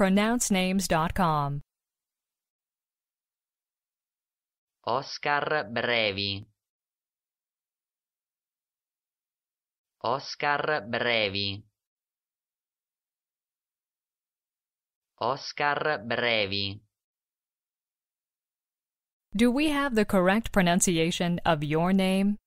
pronouncenames.com. Oscar Brevi Oscar Brevi Oscar Brevi Do we have the correct pronunciation of your name?